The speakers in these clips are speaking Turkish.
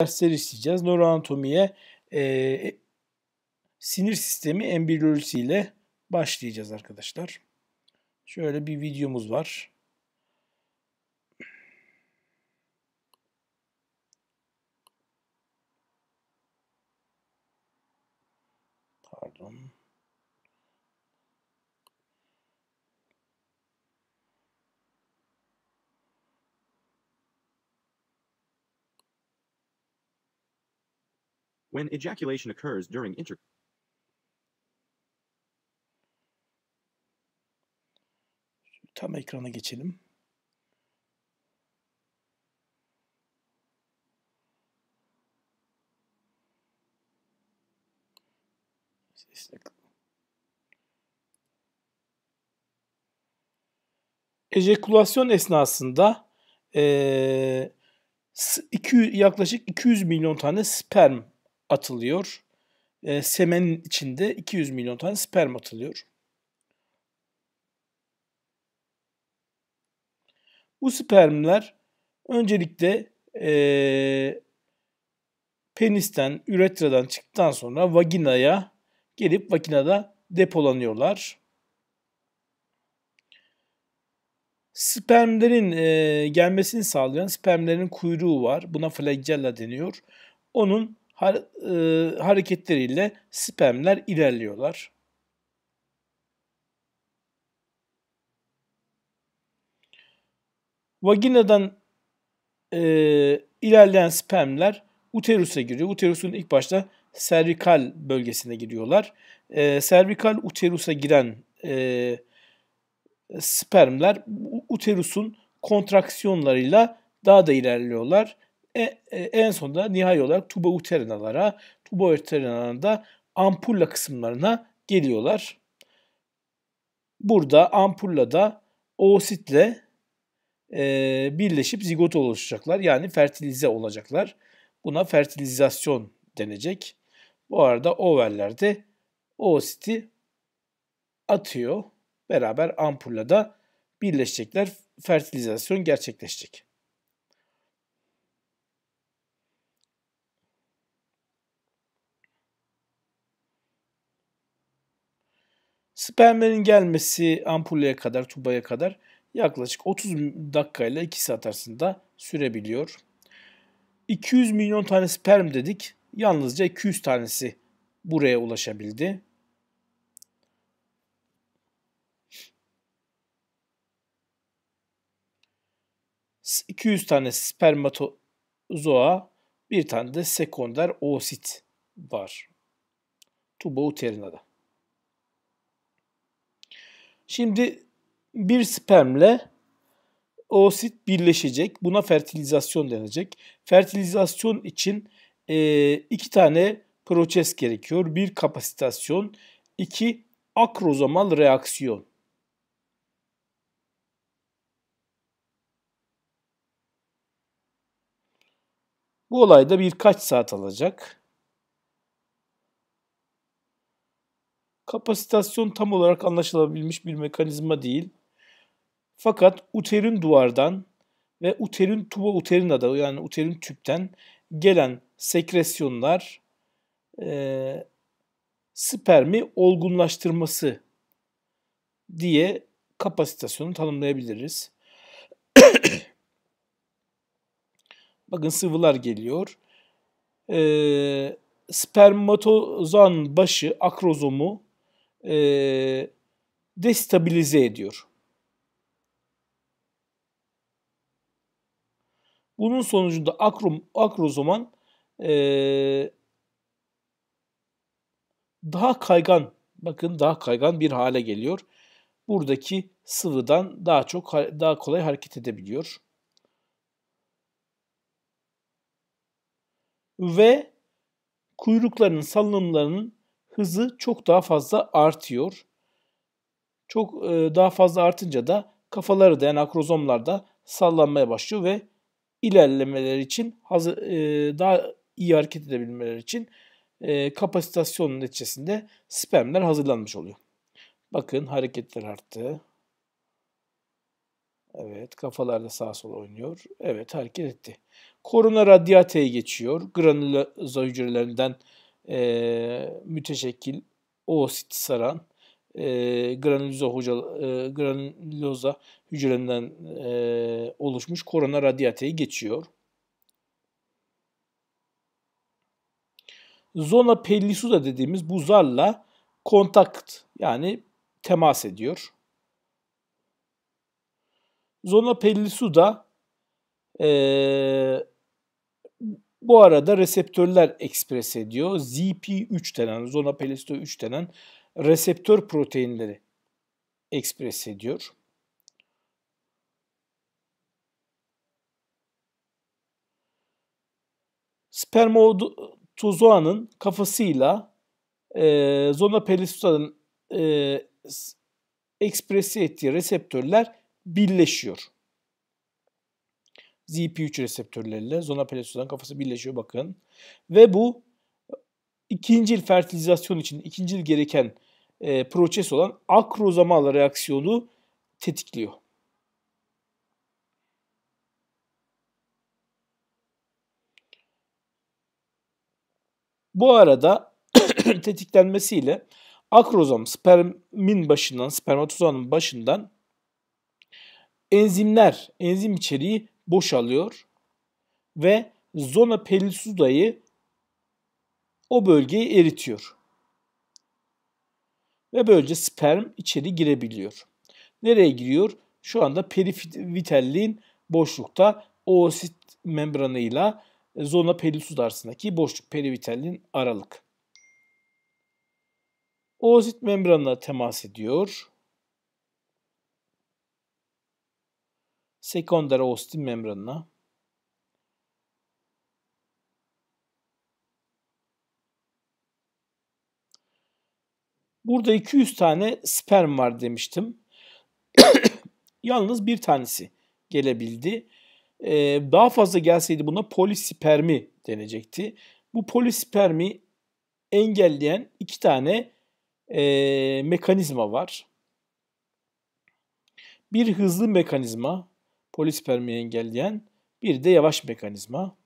dersler işleyeceğiz. Nöroanatomiye e, e, sinir sistemi embriyolojisiyle başlayacağız arkadaşlar. Şöyle bir videomuz var. When ejaculation occurs during inter... Tam ekrana geçelim. Ejekülasyon esnasında e, 200, yaklaşık 200 milyon tane sperm atılıyor. E, semenin içinde 200 milyon tane sperm atılıyor. Bu spermler öncelikle e, penisten, üretradan çıktıktan sonra vaginaya gelip vaginada depolanıyorlar. Spermlerin e, gelmesini sağlayan spermlerin kuyruğu var. Buna flagella deniyor. Onun har e, hareketleriyle spamler ilerliyorlar. Vagina'dan e, ilerleyen spermler uterus'a giriyor. Uterusun ilk başta servikal bölgesine giriyorlar. E, servikal uterusa giren e, spermler uterusun kontraksiyonlarıyla daha da ilerliyorlar. E, e, en sonunda nihai olarak tuba uterinalara, tuba uterinaların da ampulla kısımlarına geliyorlar. Burada ampulla da oositle e, birleşip zigot oluşacaklar. Yani fertilize olacaklar. Buna fertilizasyon denecek. Bu arada overler de oositi atıyor. Beraber ampulla da birleşecekler. Fertilizasyon gerçekleşecek. Spermlerin gelmesi ampulleye kadar, tubaya kadar yaklaşık 30 dakikayla 2 saat arasında sürebiliyor. 200 milyon tane sperm dedik. Yalnızca 200 tanesi buraya ulaşabildi. ...200 tane spermatozoa, bir tane de sekonder oosit var. Tuba uterinada. Şimdi bir spermle oosit birleşecek. Buna fertilizasyon denecek. Fertilizasyon için e, iki tane proses gerekiyor. Bir kapasitasyon, iki akrozomal reaksiyon. Bu olayda birkaç saat alacak. Kapasitasyon tam olarak anlaşılabilmiş bir mekanizma değil. Fakat uterin duvardan ve uterin tuba uterinada yani uterin tüpten gelen sekresyonlar e, spermi olgunlaştırması diye kapasitasyonu tanımlayabiliriz. Bakın sıvılar geliyor. E, spermatozan başı akrozomu e, destabilize ediyor. Bunun sonucunda akrom, akrozoman e, daha kaygan, bakın daha kaygan bir hale geliyor. Buradaki sıvıdan daha çok daha kolay hareket edebiliyor. Ve kuyrukların salınımlarının hızı çok daha fazla artıyor. Çok e, daha fazla artınca da kafaları da yani akrozomlar da sallanmaya başlıyor ve ilerlemeleri için e, daha iyi hareket edebilmeleri için e, kapasitasyonun neticesinde spermler hazırlanmış oluyor. Bakın hareketler arttı. Evet kafalar da sağa sola oynuyor. Evet hareket etti. Korona radyateye geçiyor. Granuloza hücrelerinden e, müteşekkil, oosit saran, e, granüloza, hoca, e, granüloza hücrelerinden e, oluşmuş korona radyateye geçiyor. Zona pellisuda dediğimiz bu zarla kontakt yani temas ediyor. Zona pellisuda e, bu arada reseptörler ekspres ediyor. ZP3 denen, zona pelesto 3 denen reseptör proteinleri ekspres ediyor. Spermatozoanın kafasıyla e, zona pelistodanın e, ekspresi ettiği reseptörler birleşiyor. ZP3 reseptörleriyle zona pelosuzan kafası birleşiyor bakın. Ve bu e, ikincil fertilizasyon için ikincil gereken e, proses olan akrozamal reaksiyonu tetikliyor. Bu arada tetiklenmesiyle akrozom spermin başından, spermatozanın başından enzimler, enzim içeriği boşalıyor ve zona pelisudayı o bölgeyi eritiyor. Ve böylece sperm içeri girebiliyor. Nereye giriyor? Şu anda perivitelliğin boşlukta oosit membranıyla zona pelisud arasındaki boşluk perivitelliğin aralık. Oosit membranına temas ediyor sekonder Austin membranına Burada 200 tane sperm var demiştim. Yalnız bir tanesi gelebildi. Ee, daha fazla gelseydi buna polispermi denecekti. Bu polispermi engelleyen iki tane e, mekanizma var. Bir hızlı mekanizma, polispermiyi engelleyen bir de yavaş mekanizma.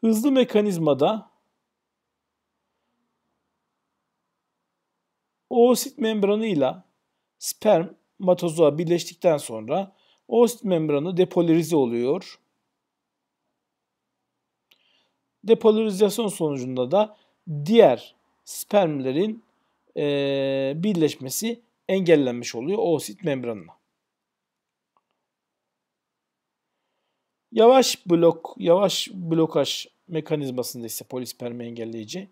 Hızlı mekanizmada oosit membranı ile spermatozoa birleştikten sonra oosit membranı depolarize oluyor. Depolarizasyon sonucunda da diğer spermlerin e, birleşmesi engellenmiş oluyor oosit membranına. Yavaş blok, yavaş blokaj mekanizmasında ise polispermi engelleyici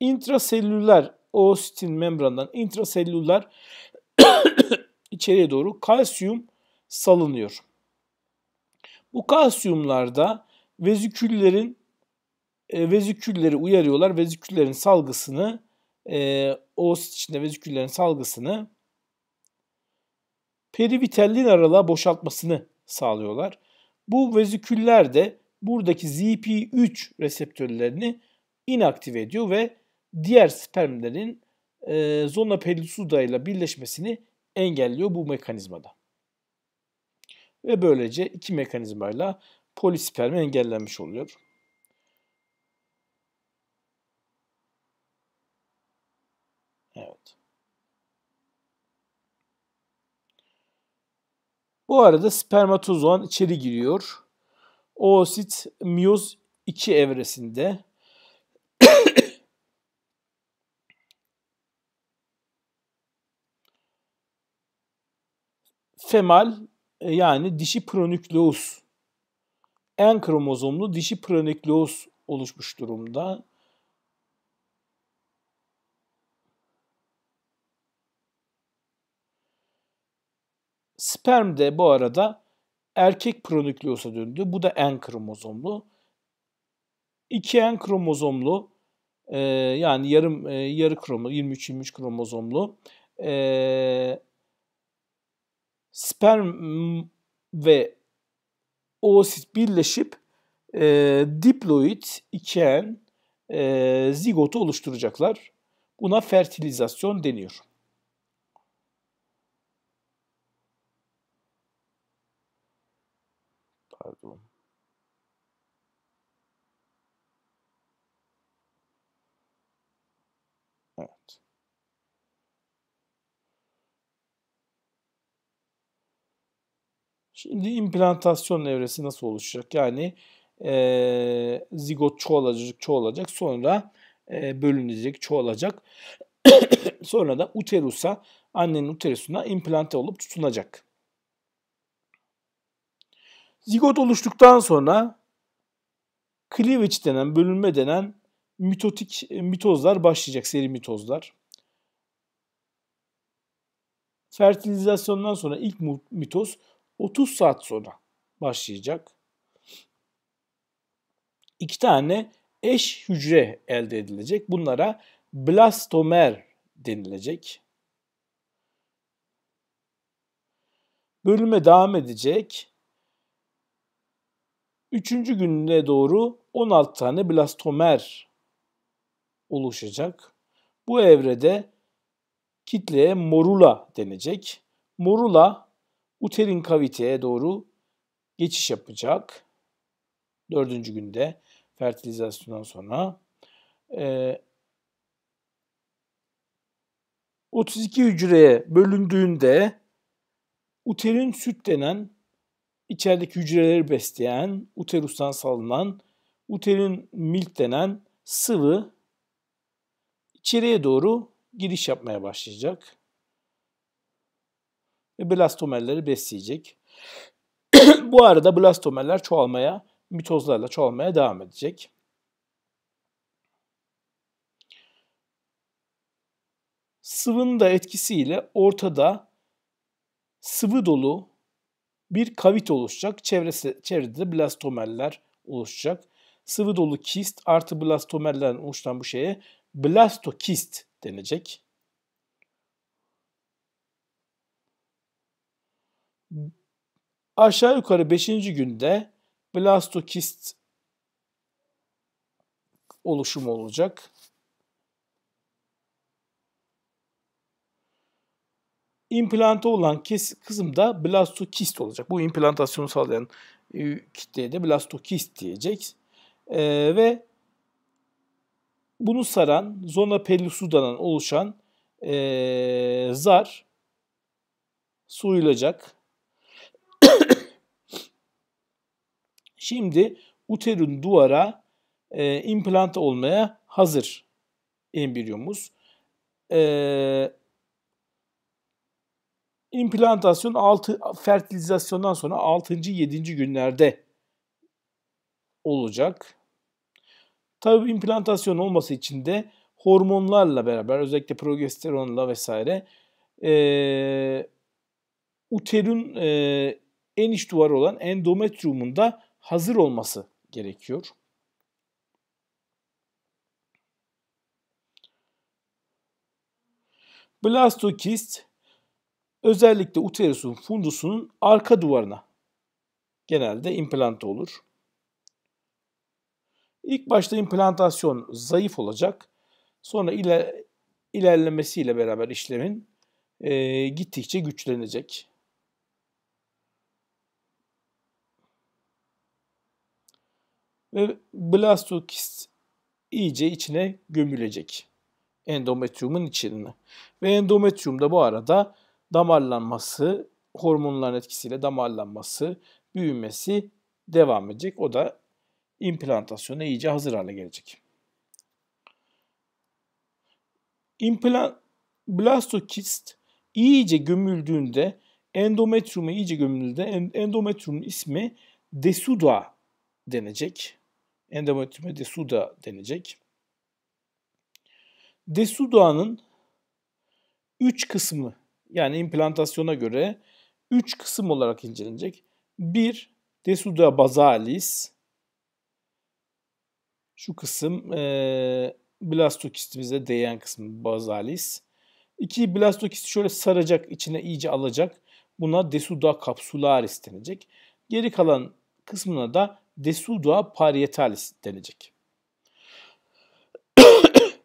intraselüler oositin membrandan intraselüler içeriye doğru kalsiyum salınıyor. Bu kalsiyumlarda veziküllerin e, vezikülleri uyarıyorlar. Veziküllerin salgısını e, oosit içinde veziküllerin salgısını perivitellin aralığa boşaltmasını sağlıyorlar. Bu veziküller de buradaki ZP3 reseptörlerini inaktive ediyor ve diğer spermlerin e, zona pellusuda ile birleşmesini engelliyor bu mekanizmada. Ve böylece iki mekanizmayla polispermi engellenmiş oluyor. Bu arada spermatozoan içeri giriyor. Oosit miyoz 2 evresinde femal e, yani dişi pronükleus en kromozomlu dişi pronükleus oluşmuş durumda. Sperm de bu arada erkek pronükleosa döndü. Bu da en kromozomlu. 2N kromozomlu e, yani yarım e, yarı kromo 23 23 kromozomlu e, sperm ve oosit birleşip e, diploid 2N e, zigotu oluşturacaklar. Buna fertilizasyon deniyor. Şimdi implantasyon evresi nasıl oluşacak? Yani e, zigot çoğalacak, çoğalacak. Sonra e, bölünecek, çoğalacak. sonra da uterusa, annenin uterusuna implante olup tutunacak. Zigot oluştuktan sonra cleavage denen, bölünme denen mitotik mitozlar başlayacak, seri mitozlar. Fertilizasyondan sonra ilk mitoz 30 saat sonra başlayacak. İki tane eş hücre elde edilecek. Bunlara blastomer denilecek. Bölüme devam edecek. Üçüncü gününe doğru 16 tane blastomer oluşacak. Bu evrede kitleye morula denecek. Morula uterin kaviteye doğru geçiş yapacak. Dördüncü günde fertilizasyondan sonra. E, ee, 32 hücreye bölündüğünde uterin süt denen içerideki hücreleri besleyen, uterustan salınan, uterin milk denen sıvı içeriye doğru giriş yapmaya başlayacak ve blastomerleri besleyecek. Bu arada blastomerler çoğalmaya, mitozlarla çoğalmaya devam edecek. Sıvının da etkisiyle ortada sıvı dolu bir kavit oluşacak. Çevresi, çevrede de blastomerler oluşacak. Sıvı dolu kist artı blastomerlerden oluşan bu şeye blastokist denecek. aşağı yukarı 5. günde blastokist oluşumu olacak. İmplanta olan kısım da blastokist olacak. Bu implantasyonu sağlayan e, kitleye de blastokist diyecek. Ee, ve bunu saran zona pellucida'nın oluşan e, zar soyulacak. Şimdi uterun duvara e, implant olmaya hazır embriyomuz. E, implantasyon altı, fertilizasyondan sonra 6. 7. günlerde olacak. Tabi implantasyon olması için de hormonlarla beraber özellikle progesteronla vesaire e, uterun e, en iç duvarı olan endometriumunda hazır olması gerekiyor. Blastokist özellikle uterusun fundusunun arka duvarına genelde implant olur. İlk başta implantasyon zayıf olacak. Sonra iler, ilerlemesiyle beraber işlemin e, gittikçe güçlenecek. ve blastokist iyice içine gömülecek endometriumun içine. Ve endometriyumda bu arada damarlanması, hormonların etkisiyle damarlanması, büyümesi devam edecek. O da implantasyona iyice hazır hale gelecek. İmplant, blastokist iyice gömüldüğünde, endometriyuma iyice gömüldüğünde endometriyumun ismi desuda denecek endometrium desuda denecek. Desuda'nın 3 kısmı yani implantasyona göre 3 kısım olarak incelenecek. 1. Desuda basalis. Şu kısım e, blastokistimize değen kısmı bazalis. İki Blastokisti şöyle saracak, içine iyice alacak. Buna desuda kapsularis denecek. Geri kalan kısmına da desuda parietalis denecek.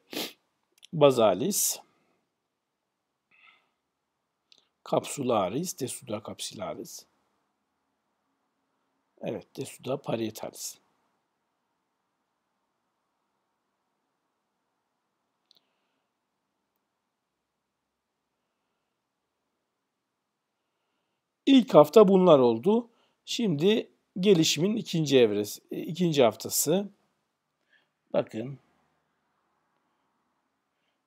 Bazalis Capsularis, desuda capsularis. Evet, desuda parietalis. İlk hafta bunlar oldu. Şimdi gelişimin ikinci evresi, e, ikinci haftası. Bakın.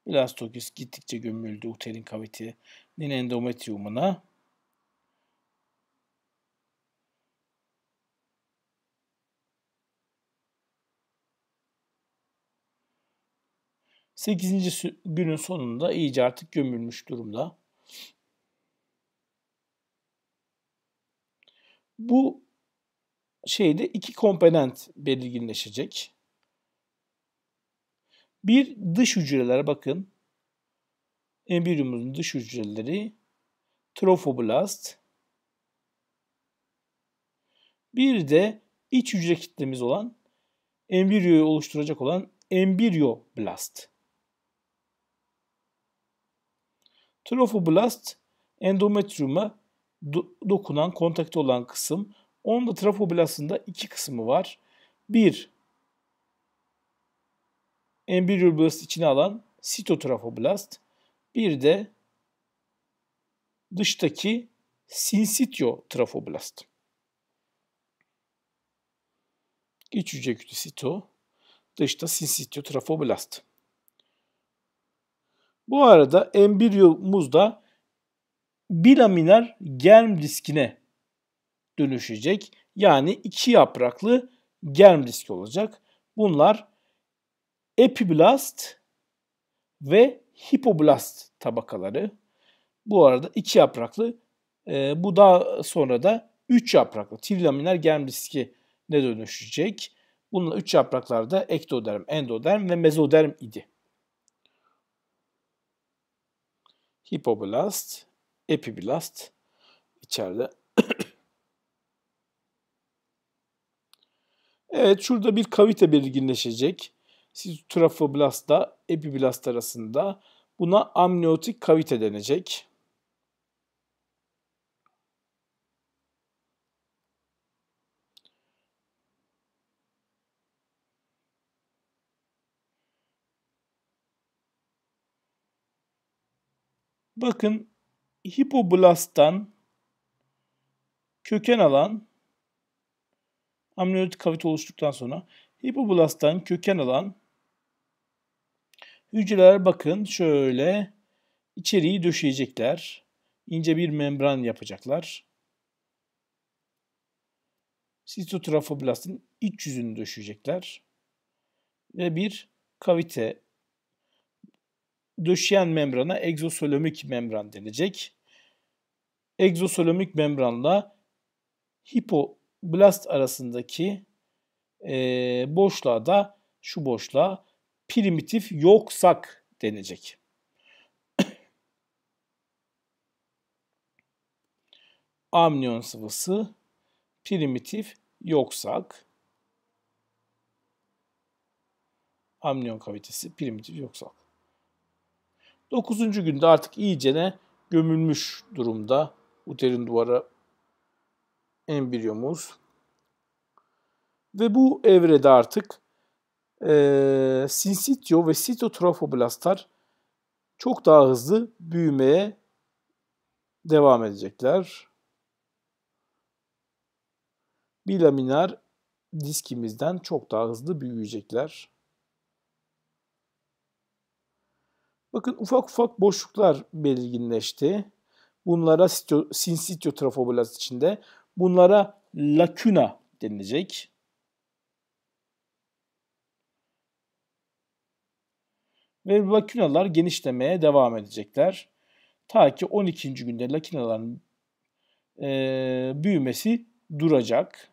Blastokis gittikçe gömüldü uterin kavitinin endometriumuna. Sekizinci günün sonunda iyice artık gömülmüş durumda. Bu şeyde iki komponent belirginleşecek. Bir dış hücreler bakın. Embriyomuzun dış hücreleri trofoblast. Bir de iç hücre kitlemiz olan embriyoyu oluşturacak olan embriyoblast. Trofoblast endometriuma dokunan, kontakta olan kısım Onda trafoblastında iki kısmı var. Bir, embriyoblast içine alan sitotrafoblast. Bir de dıştaki sinsitio trafoblast. İç hücre kütü sito, dışta sinsitio trafoblast. Bu arada embriyomuz da bilaminer germ diskine dönüşecek. Yani iki yapraklı germ diski olacak. Bunlar epiblast ve hipoblast tabakaları. Bu arada iki yapraklı. E, bu daha sonra da üç yapraklı trilaminer germ diski ne dönüşecek? Bununla üç yapraklarda ektoderm, endoderm ve mezoderm idi. Hipoblast, epiblast içeride Evet şurada bir kavite belirginleşecek. Siz trafoblastla epiblast arasında. Buna amniotik kavite denecek. Bakın hipoblasttan köken alan amniyotik kavite oluştuktan sonra hipoblasttan köken alan hücreler bakın şöyle içeriği döşeyecekler. İnce bir membran yapacaklar. Sitotrofoblastın iç yüzünü döşeyecekler. Ve bir kavite döşeyen membrana egzosolomik membran denecek. Egzosolomik membranla hipo blast arasındaki e, boşluğa da şu boşluğa primitif yoksak denecek. Amniyon sıvısı primitif yoksak amniyon kavitesi primitif yoksak. Dokuzuncu günde artık iyicene gömülmüş durumda uterin duvara embriyomuz. Ve bu evrede artık e, sinsitio ve sitotrofoblastlar çok daha hızlı büyümeye devam edecekler. Bilaminar diskimizden çok daha hızlı büyüyecekler. Bakın ufak ufak boşluklar belirginleşti. Bunlara sinsitio trafoblast içinde Bunlara lakuna denilecek. Ve lakunalar genişlemeye devam edecekler. Ta ki 12. günde lakunaların e, büyümesi duracak.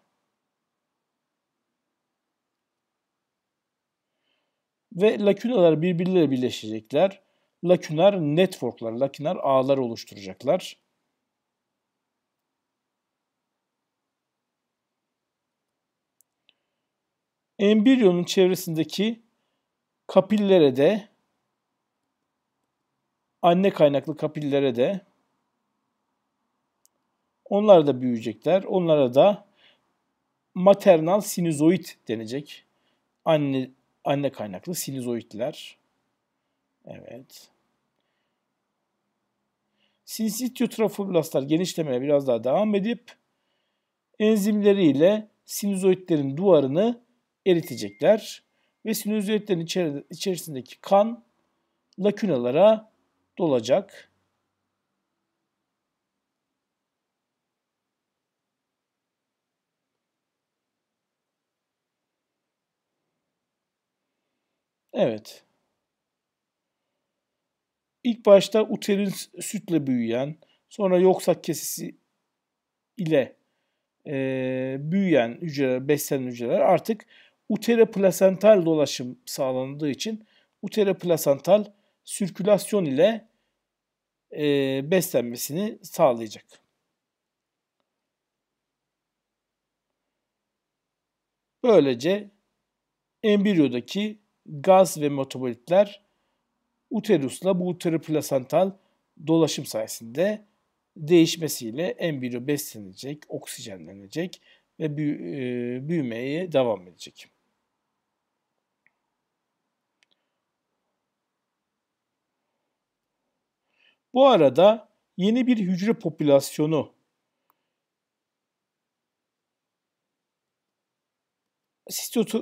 Ve lakunalar birbirleriyle birleşecekler. Lakunar networklar, lakunar ağlar oluşturacaklar. Embriyonun çevresindeki kapillere de anne kaynaklı kapillere de onlar da büyüyecekler. Onlara da maternal sinüzoid denecek. Anne anne kaynaklı sinüzoidler. Evet. Sinsitio trafoblastlar genişlemeye biraz daha devam edip enzimleriyle sinüzoidlerin duvarını eritecekler ve sinüziyetlerin içerisindeki kan lakünalara dolacak. Evet. İlk başta uterin sütle büyüyen, sonra yoksak kesisi ile e, büyüyen hücreler, beslenen hücreler artık uteroplasental dolaşım sağlandığı için uteroplasental sirkülasyon ile e, beslenmesini sağlayacak. Böylece embriyodaki gaz ve metabolitler uterusla bu uteroplasental dolaşım sayesinde değişmesiyle embriyo beslenecek, oksijenlenecek ve e, büyümeye devam edecek. Bu arada yeni bir hücre popülasyonu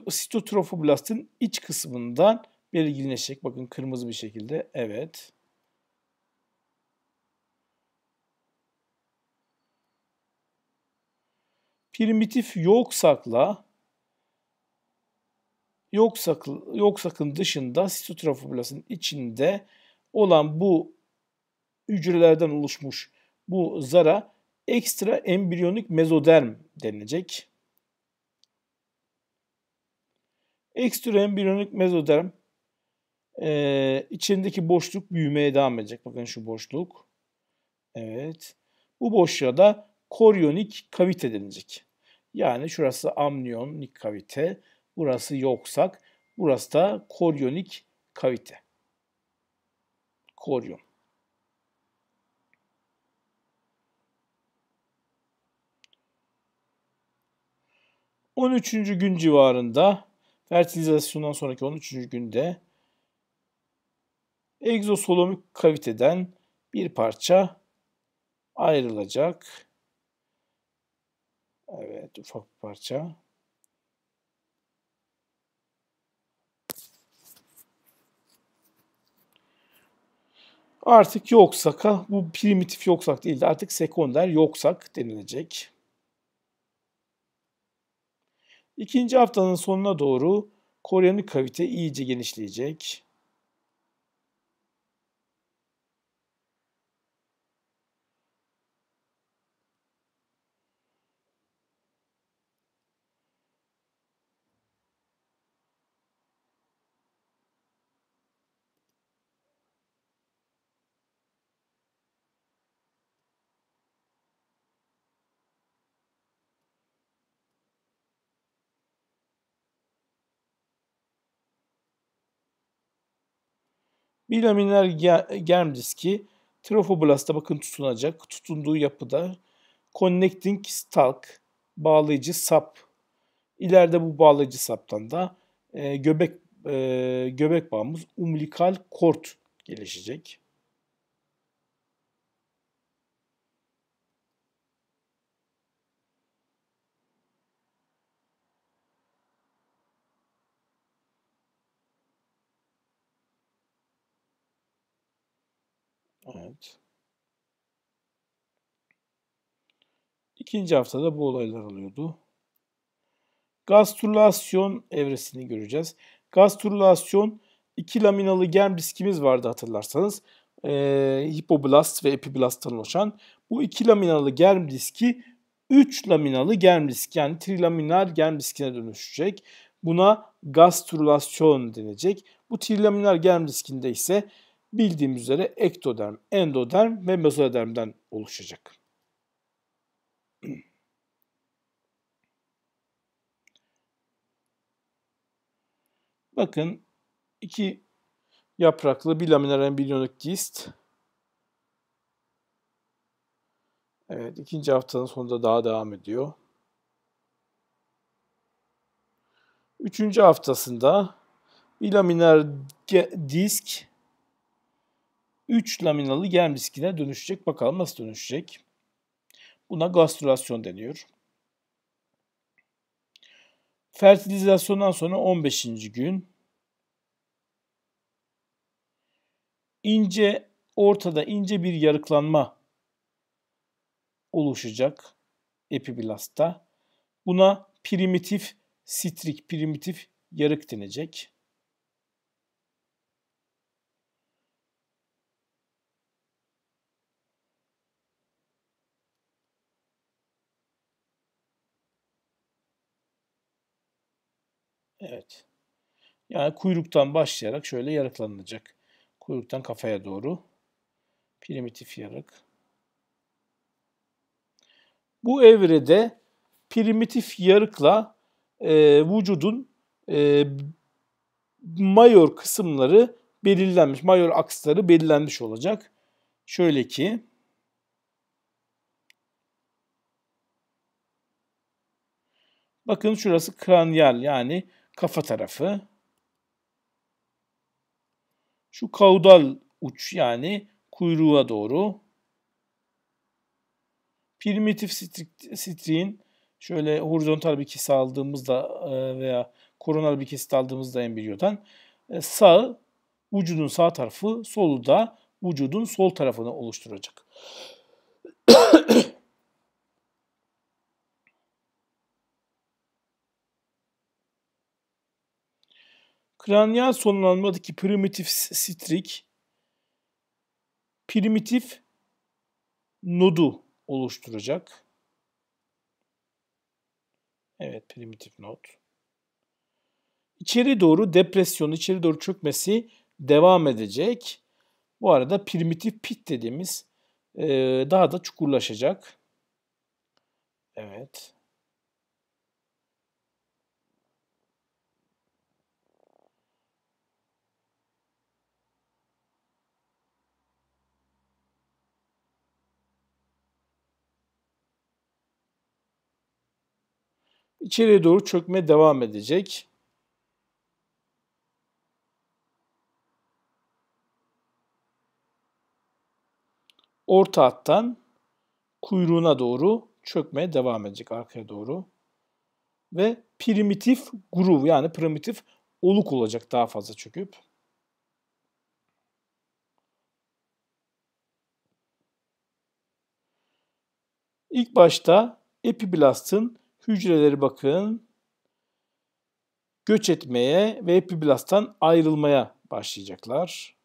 sitotrofoblastın iç kısmından belirginleşecek. Bakın kırmızı bir şekilde. Evet. Primitif yoksakla yoksakın, yoksakın dışında sitotrofoblastın içinde olan bu hücrelerden oluşmuş bu zara ekstra embriyonik mezoderm denilecek. Ekstra embriyonik mezoderm e, içindeki boşluk büyümeye devam edecek. Bakın şu boşluk. Evet. Bu boşluğa da koryonik kavite denilecek. Yani şurası amniyonik kavite, burası yoksak, burası da koryonik kavite. Koryon. 13. gün civarında fertilizasyondan sonraki 13. günde egzosolomik kaviteden bir parça ayrılacak. Evet ufak bir parça. Artık yoksak, bu primitif yoksak değil de artık sekonder yoksak denilecek. İkinci haftanın sonuna doğru Koreli kavite iyice genişleyecek. Bilaminer germ trofoblasta bakın tutunacak. Tutunduğu yapıda connecting stalk bağlayıcı sap. İleride bu bağlayıcı saptan da e, göbek e, göbek bağımız umbilical kort gelişecek. Evet. İkinci haftada bu olaylar oluyordu. Gastrulasyon evresini göreceğiz. Gastrulasyon iki laminalı germ diskimiz vardı hatırlarsanız. E, hipoblast ve epiblasttan oluşan. Bu iki laminalı germ diski 3 laminalı germ disk yani trilaminar germ diskine dönüşecek. Buna gastrulasyon denecek. Bu trilaminar germ diskinde ise bildiğimiz üzere ektoderm, endoderm ve mezodermden oluşacak. Bakın iki yapraklı bilaminer embriyonik gist. Evet ikinci haftanın sonunda daha devam ediyor. Üçüncü haftasında bilaminer disk 3 laminalı germ diskine dönüşecek. Bakalım nasıl dönüşecek. Buna gastrülasyon deniyor. Fertilizasyondan sonra 15. gün ince ortada ince bir yarıklanma oluşacak epiblastta Buna primitif sitrik, primitif yarık denecek. Yani kuyruktan başlayarak şöyle yarıklanılacak. Kuyruktan kafaya doğru. Primitif yarık. Bu evrede primitif yarıkla e, vücudun e, mayor kısımları belirlenmiş. Mayor aksları belirlenmiş olacak. Şöyle ki Bakın şurası kranyal yani kafa tarafı. Şu kaudal uç yani kuyruğa doğru. Primitif striğin şöyle horizontal bir kesi aldığımızda e, veya koronal bir kesit aldığımızda embriyodan e, sağ vücudun sağ tarafı solu da vücudun sol tarafını oluşturacak. Kranyal sonlanmadaki primitif strik primitif nodu oluşturacak. Evet primitif not. İçeri doğru depresyon, içeri doğru çökmesi devam edecek. Bu arada primitif pit dediğimiz daha da çukurlaşacak. Evet. İçeriye doğru çökme devam edecek. Orta hattan kuyruğuna doğru çökme devam edecek arkaya doğru. Ve primitif groove yani primitif oluk olacak daha fazla çöküp. İlk başta epiblastın hücreleri bakın göç etmeye ve epiblasttan ayrılmaya başlayacaklar.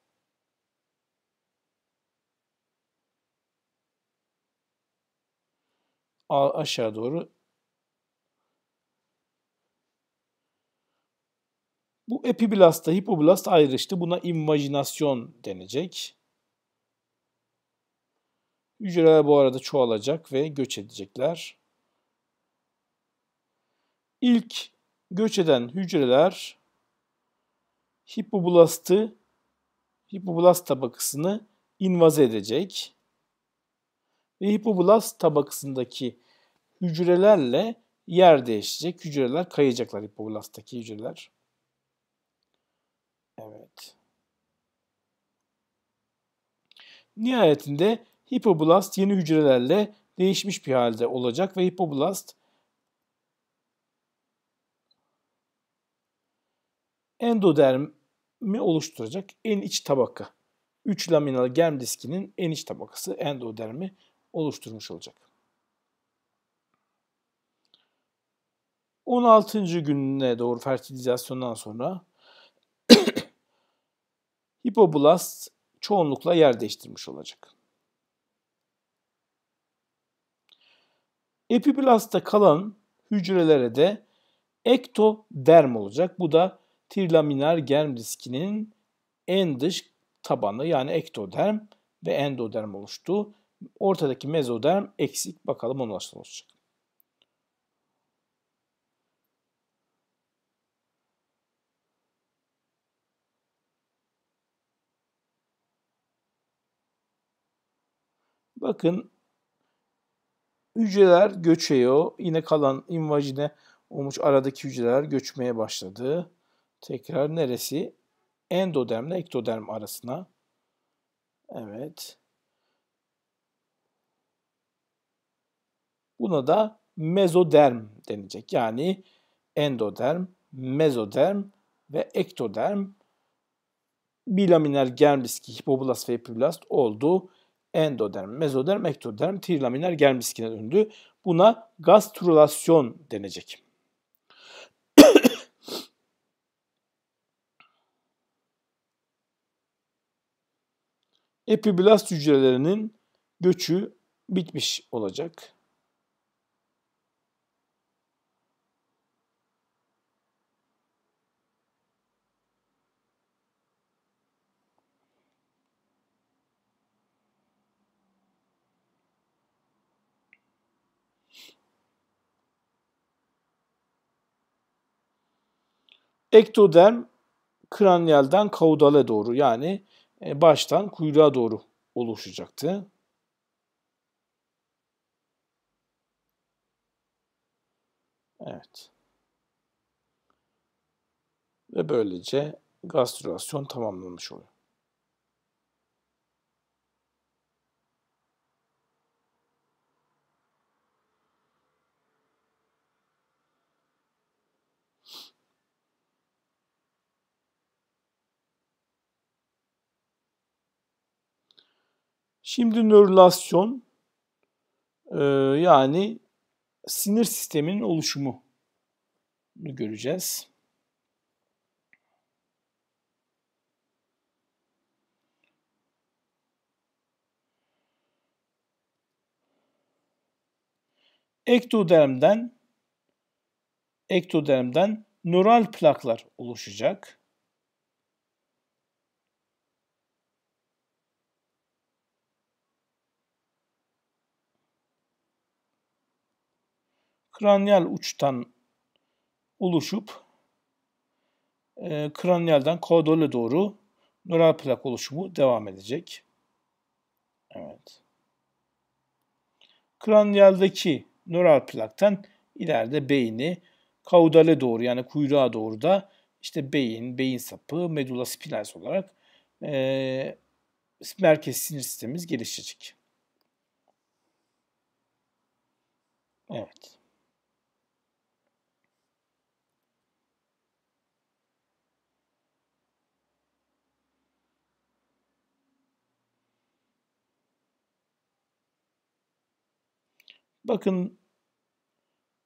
A aşağı doğru Bu epiblastla hipoblast ayrıştı. Buna imajinasyon denecek. Hücreler bu arada çoğalacak ve göç edecekler. İlk göç eden hücreler hipoblastı, hipoblast tabakasını invaze edecek ve hipoblast tabakasındaki hücrelerle yer değişecek. Hücreler kayacaklar hipoblastaki hücreler. Evet. Nihayetinde hipoblast yeni hücrelerle değişmiş bir halde olacak ve hipoblast endodermi oluşturacak en iç tabaka. 3 laminal germ diskinin en iç tabakası endodermi oluşturmuş olacak. 16. gününe doğru fertilizasyondan sonra hipoblast çoğunlukla yer değiştirmiş olacak. Epiblastta kalan hücrelere de ektoderm olacak. Bu da trilaminar germ diskinin en dış tabanı yani ektoderm ve endoderm oluştu. Ortadaki mezoderm eksik. Bakalım onu nasıl olacak. Bakın hücreler göçüyor. Yine kalan invajine olmuş aradaki hücreler göçmeye başladı. Tekrar neresi? Endoderm ile ektoderm arasına. Evet. Buna da mezoderm denecek. Yani endoderm, mezoderm ve ektoderm bilaminer germiski, hipoblast ve epiblast oldu. Endoderm, mezoderm, ektoderm, trilaminerl germiskine döndü. Buna gastrulasyon denecek. epiblast hücrelerinin göçü bitmiş olacak. Ektoderm kranyalden kaudale doğru yani e, baştan kuyruğa doğru oluşacaktı. Evet. Ve böylece gastrülasyon tamamlanmış oluyor. Şimdi nörülasyon e, yani sinir sisteminin oluşumu göreceğiz. Ektodermden ektodermden nöral plaklar oluşacak. kranyal uçtan oluşup e, kranyaldan kordole doğru nöral plak oluşumu devam edecek. Evet. Kranyaldaki nöral plaktan ileride beyni kaudale doğru yani kuyruğa doğru da işte beyin, beyin sapı, medulla spinalis olarak e, merkez sinir sistemimiz gelişecek. Evet. Bakın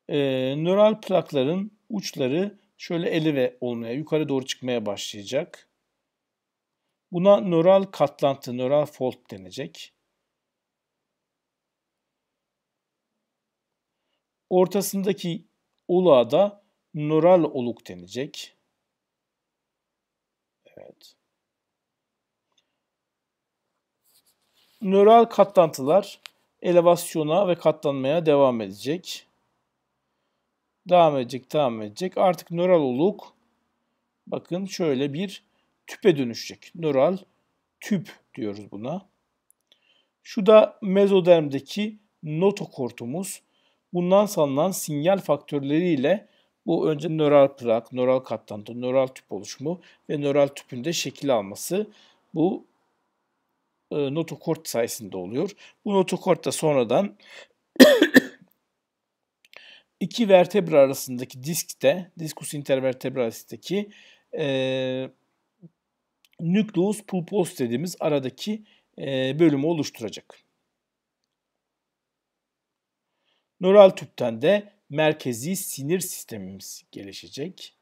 e, nöral plakların uçları şöyle eli ve olmaya, yukarı doğru çıkmaya başlayacak. Buna nöral katlantı, nöral fold denecek. Ortasındaki oluğa da nöral oluk denecek. Evet. Nöral katlantılar elevasyona ve katlanmaya devam edecek. Devam edecek, devam edecek. Artık nöral oluk bakın şöyle bir tüpe dönüşecek. Nöral tüp diyoruz buna. Şu da mezodermdeki notokortumuz. Bundan salınan sinyal faktörleriyle bu önce nöral plak, nöral katlandı, nöral tüp oluşumu ve nöral tüpünde şekil alması bu e, notokort sayesinde oluyor. Bu notokort da sonradan iki vertebra arasındaki diskte, diskus intervertebral e, nükleus pulpos dediğimiz aradaki e, bölümü oluşturacak. Nöral tüpten de merkezi sinir sistemimiz gelişecek.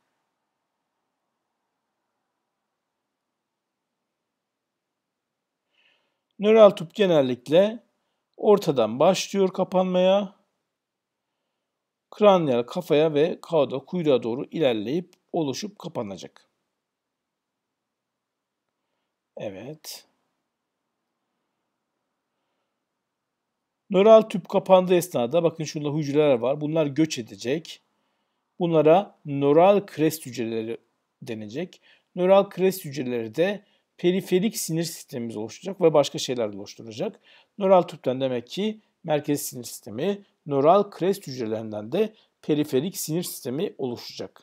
Nöral tüp genellikle ortadan başlıyor kapanmaya. Kranyal kafaya ve kağıda kuyruğa doğru ilerleyip oluşup kapanacak. Evet. Nöral tüp kapandığı esnada bakın şurada hücreler var. Bunlar göç edecek. Bunlara nöral krest hücreleri denecek. Nöral krest hücreleri de periferik sinir sistemimiz oluşacak ve başka şeyler de oluşturacak. Nöral tüpten demek ki merkez sinir sistemi, nöral krest hücrelerinden de periferik sinir sistemi oluşacak.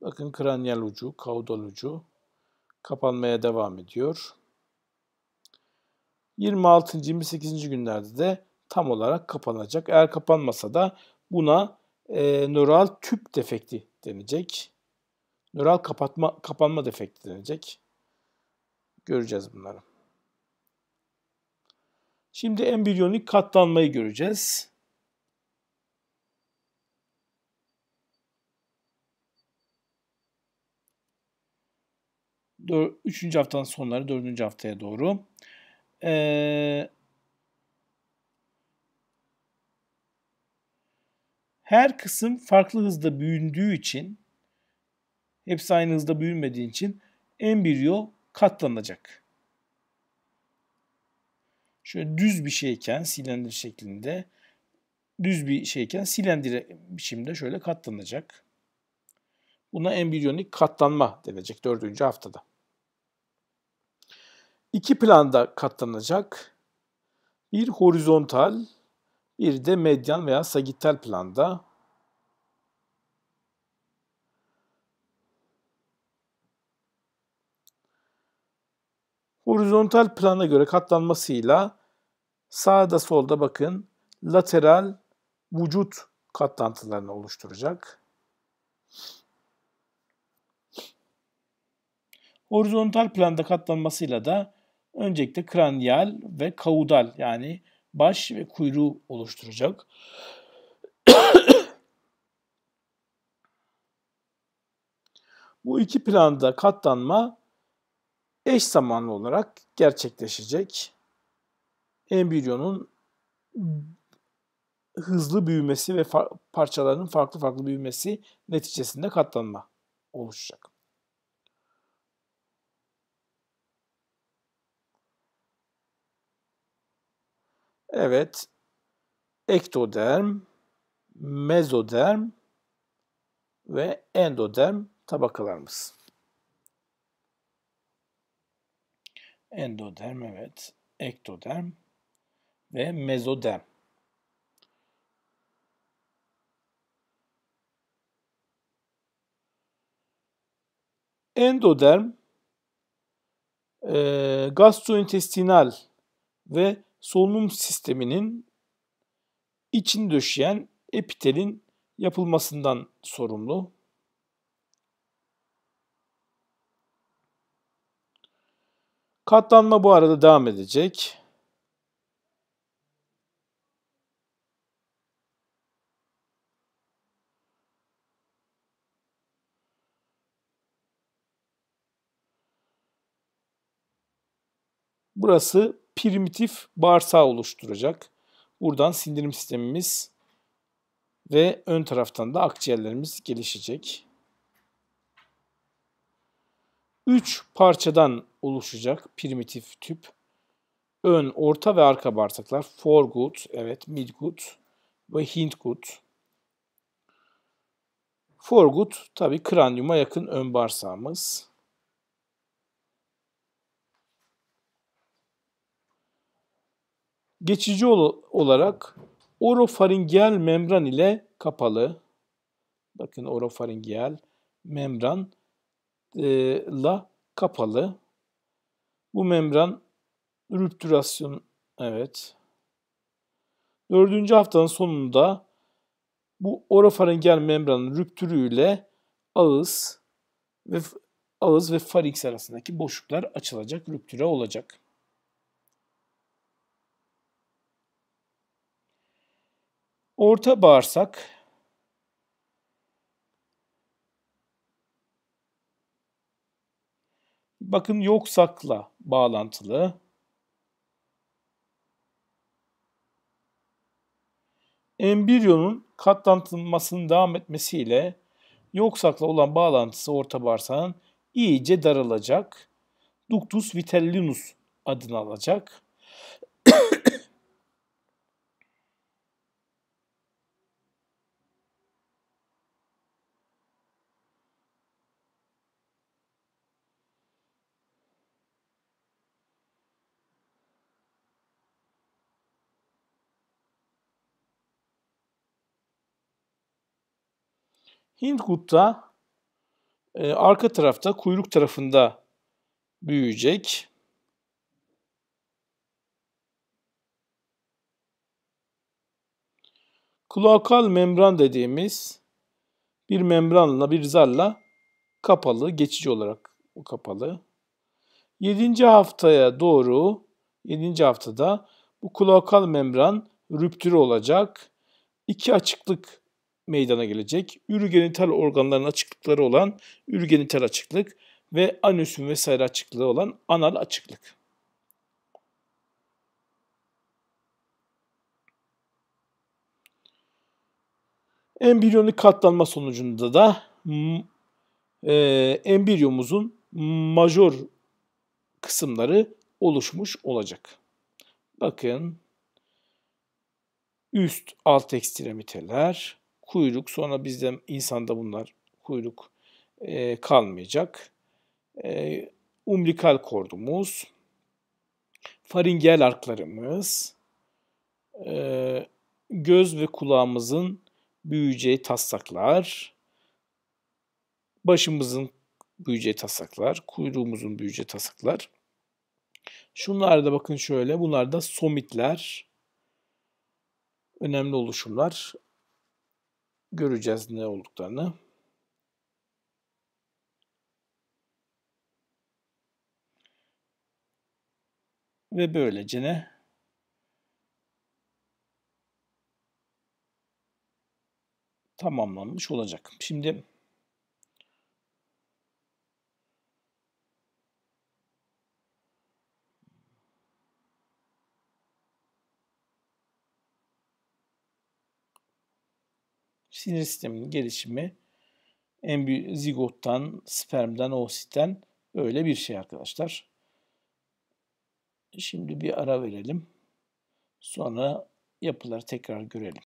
Bakın kranyal ucu, kaudal ucu, kapanmaya devam ediyor. 26. 28. günlerde de tam olarak kapanacak. Eğer kapanmasa da buna e, nöral tüp defekti denecek. Nöral kapatma kapanma defekti denecek. Göreceğiz bunları. Şimdi embriyonik katlanmayı göreceğiz. Üçüncü haftanın sonları dördüncü haftaya doğru. Ee, her kısım farklı hızda büyündüğü için hepsi aynı hızda büyümediği için embriyo katlanacak. Şöyle düz bir şeyken silindir şeklinde düz bir şeyken silindir biçimde şöyle katlanacak. Buna embriyonik katlanma denecek dördüncü haftada iki planda katlanacak. Bir horizontal, bir de medyan veya sagittal planda. Horizontal plana göre katlanmasıyla sağda solda bakın lateral vücut katlantılarını oluşturacak. Horizontal planda katlanmasıyla da Öncelikle kranyal ve kaudal yani baş ve kuyruğu oluşturacak. Bu iki planda katlanma eş zamanlı olarak gerçekleşecek. Embriyonun hızlı büyümesi ve parçalarının farklı farklı büyümesi neticesinde katlanma oluşacak. Evet. Ektoderm, mezoderm ve endoderm tabakalarımız. Endoderm evet, ektoderm ve mezoderm. Endoderm e, gastrointestinal ve solunum sisteminin için döşeyen epitelin yapılmasından sorumlu. Katlanma bu arada devam edecek. Burası primitif bağırsağı oluşturacak. Buradan sindirim sistemimiz ve ön taraftan da akciğerlerimiz gelişecek. 3 parçadan oluşacak primitif tüp. Ön, orta ve arka bağırsaklar. Foregut, evet, midgut ve hindgut. Foregut tabi kranyuma yakın ön bağırsağımız. geçici olarak orofaringel membran ile kapalı. Bakın orofaringel membran e, la kapalı. Bu membran rüptürasyon evet. Dördüncü haftanın sonunda bu orofaringel membranın rüptürüyle ağız ve ağız ve farinks arasındaki boşluklar açılacak, rüptüre olacak. Orta bağırsak Bakın yoksakla bağlantılı. Embriyonun katlanmasının devam etmesiyle yoksakla olan bağlantısı orta bağırsağın iyice daralacak. Ductus vitellinus adını alacak. Hint Gutta e, arka tarafta kuyruk tarafında büyüyecek. Kloakal membran dediğimiz bir membranla, bir zarla kapalı, geçici olarak kapalı. 7. haftaya doğru, 7. haftada bu kloakal membran rüptürü olacak. İki açıklık meydana gelecek. Ürgenital organların açıklıkları olan ürgenital açıklık ve anüsün vesaire açıklığı olan anal açıklık. Embriyonik katlanma sonucunda da e, embriyomuzun major kısımları oluşmuş olacak. Bakın üst alt ekstremiteler, kuyruk sonra bizde insanda bunlar kuyruk e, kalmayacak. E, umbilikal kordumuz, faringel arklarımız, e, göz ve kulağımızın büyüyeceği taslaklar, başımızın büyüyeceği taslaklar, kuyruğumuzun büyüyeceği taslaklar. Şunlar da bakın şöyle, bunlar da somitler, önemli oluşumlar göreceğiz ne olduklarını. Ve böylece ne? Tamamlanmış olacak. Şimdi sinir sisteminin gelişimi en zigottan, spermden, oositten öyle bir şey arkadaşlar. Şimdi bir ara verelim. Sonra yapıları tekrar görelim.